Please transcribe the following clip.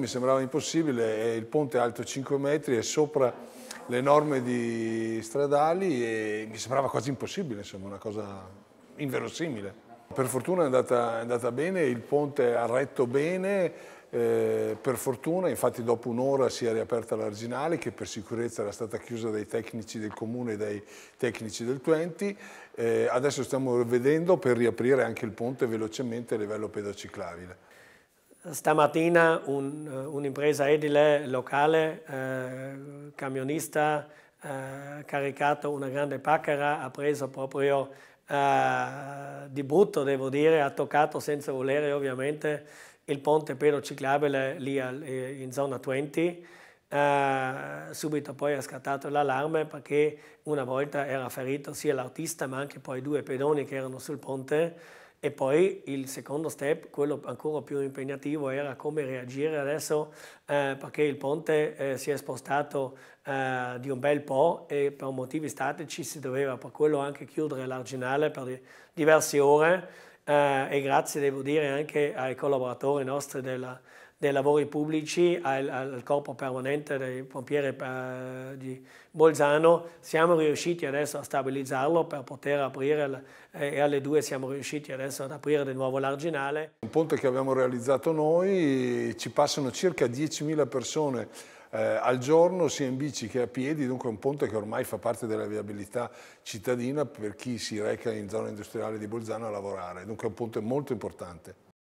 mi sembrava impossibile, il ponte è alto 5 metri e sopra le norme di stradali e mi sembrava quasi impossibile, insomma, una cosa inverosimile. Per fortuna è andata, è andata bene, il ponte ha retto bene, eh, per fortuna, infatti dopo un'ora si è riaperta l'Arginale che per sicurezza era stata chiusa dai tecnici del comune e dai tecnici del Twenty. eh, adesso stiamo vedendo per riaprire anche il ponte velocemente a livello pedociclabile. Stamattina eh, un'impresa edile locale, eh, camionista, eh, caricato una grande pacchera, ha preso proprio eh, di brutto, devo dire, ha toccato senza volere ovviamente il ponte pedociclabile lì al, eh, in zona 20. Uh, eh, subito poi ha scattato l'allarme perché una volta era ferito sia l'artista ma anche poi due pedoni che erano sul ponte e poi il secondo step, quello ancora più impegnativo, era come reagire adesso eh, perché il ponte eh, si è spostato eh, di un bel po' e per motivi statici si doveva per quello anche chiudere l'arginale per diverse ore eh, e grazie devo dire anche ai collaboratori nostri della, dei lavori pubblici, al, al corpo permanente dei pompieri eh, di Bolzano, siamo riusciti adesso a stabilizzarlo per poter aprire, eh, e alle due siamo riusciti adesso ad aprire di nuovo l'arginale. Un ponte che abbiamo realizzato noi, ci passano circa 10.000 persone eh, al giorno sia in bici che a piedi, dunque è un ponte che ormai fa parte della viabilità cittadina per chi si reca in zona industriale di Bolzano a lavorare, dunque è un ponte molto importante.